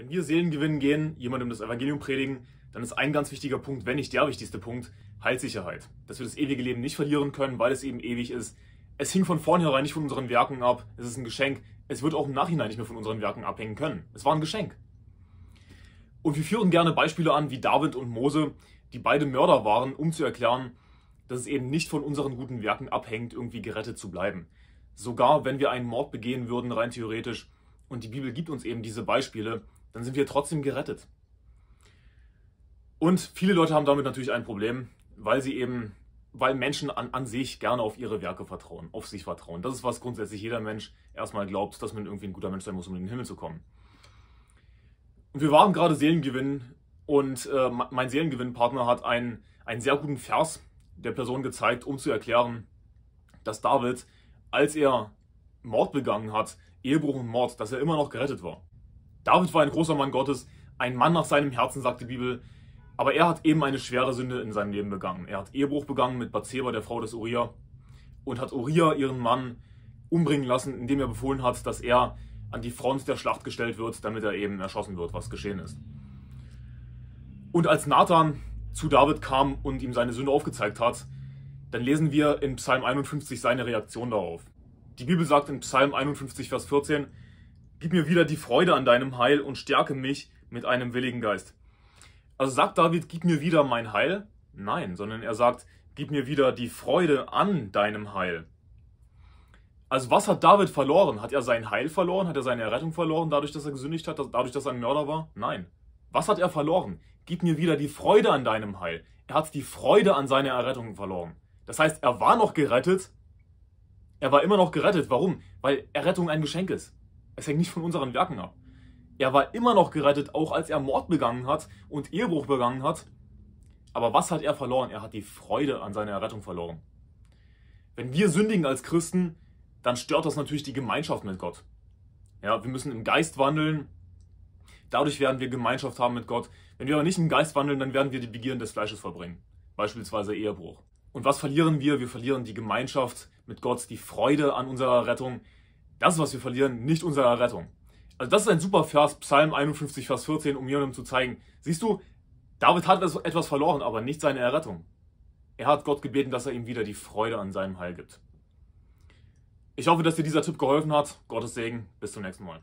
Wenn wir Seelen gehen, jemandem das Evangelium predigen, dann ist ein ganz wichtiger Punkt, wenn nicht der wichtigste Punkt, Heilsicherheit. Dass wir das ewige Leben nicht verlieren können, weil es eben ewig ist. Es hing von vornherein nicht von unseren Werken ab, es ist ein Geschenk. Es wird auch im Nachhinein nicht mehr von unseren Werken abhängen können. Es war ein Geschenk. Und wir führen gerne Beispiele an, wie David und Mose, die beide Mörder waren, um zu erklären, dass es eben nicht von unseren guten Werken abhängt, irgendwie gerettet zu bleiben. Sogar wenn wir einen Mord begehen würden, rein theoretisch, und die Bibel gibt uns eben diese Beispiele, dann sind wir trotzdem gerettet. Und viele Leute haben damit natürlich ein Problem, weil sie eben, weil Menschen an, an sich gerne auf ihre Werke vertrauen, auf sich vertrauen. Das ist was grundsätzlich jeder Mensch erstmal glaubt, dass man irgendwie ein guter Mensch sein muss, um in den Himmel zu kommen. Und wir waren gerade Seelengewinn und äh, mein Seelengewinnpartner hat einen, einen sehr guten Vers der Person gezeigt, um zu erklären, dass David, als er Mord begangen hat, Ehebruch und Mord, dass er immer noch gerettet war. David war ein großer Mann Gottes, ein Mann nach seinem Herzen, sagt die Bibel. Aber er hat eben eine schwere Sünde in seinem Leben begangen. Er hat Ehebruch begangen mit Bathseba, der Frau des Uriah, und hat Uriah, ihren Mann, umbringen lassen, indem er befohlen hat, dass er an die Front der Schlacht gestellt wird, damit er eben erschossen wird, was geschehen ist. Und als Nathan zu David kam und ihm seine Sünde aufgezeigt hat, dann lesen wir in Psalm 51 seine Reaktion darauf. Die Bibel sagt in Psalm 51, Vers 14, Gib mir wieder die Freude an deinem Heil und stärke mich mit einem willigen Geist. Also sagt David, gib mir wieder mein Heil? Nein, sondern er sagt, gib mir wieder die Freude an deinem Heil. Also was hat David verloren? Hat er sein Heil verloren? Hat er seine Errettung verloren, dadurch, dass er gesündigt hat, dadurch, dass er ein Mörder war? Nein. Was hat er verloren? Gib mir wieder die Freude an deinem Heil. Er hat die Freude an seiner Errettung verloren. Das heißt, er war noch gerettet. Er war immer noch gerettet. Warum? Weil Errettung ein Geschenk ist. Es hängt nicht von unseren Werken ab. Er war immer noch gerettet, auch als er Mord begangen hat und Ehebruch begangen hat. Aber was hat er verloren? Er hat die Freude an seiner Errettung verloren. Wenn wir sündigen als Christen, dann stört das natürlich die Gemeinschaft mit Gott. Ja, wir müssen im Geist wandeln. Dadurch werden wir Gemeinschaft haben mit Gott. Wenn wir aber nicht im Geist wandeln, dann werden wir die Begierden des Fleisches verbringen. Beispielsweise Ehebruch. Und was verlieren wir? Wir verlieren die Gemeinschaft mit Gott, die Freude an unserer Rettung, das, was wir verlieren, nicht unsere Errettung. Also das ist ein super Vers, Psalm 51, Vers 14, um jemandem zu zeigen, siehst du, David hat etwas verloren, aber nicht seine Errettung. Er hat Gott gebeten, dass er ihm wieder die Freude an seinem Heil gibt. Ich hoffe, dass dir dieser Tipp geholfen hat. Gottes Segen. Bis zum nächsten Mal.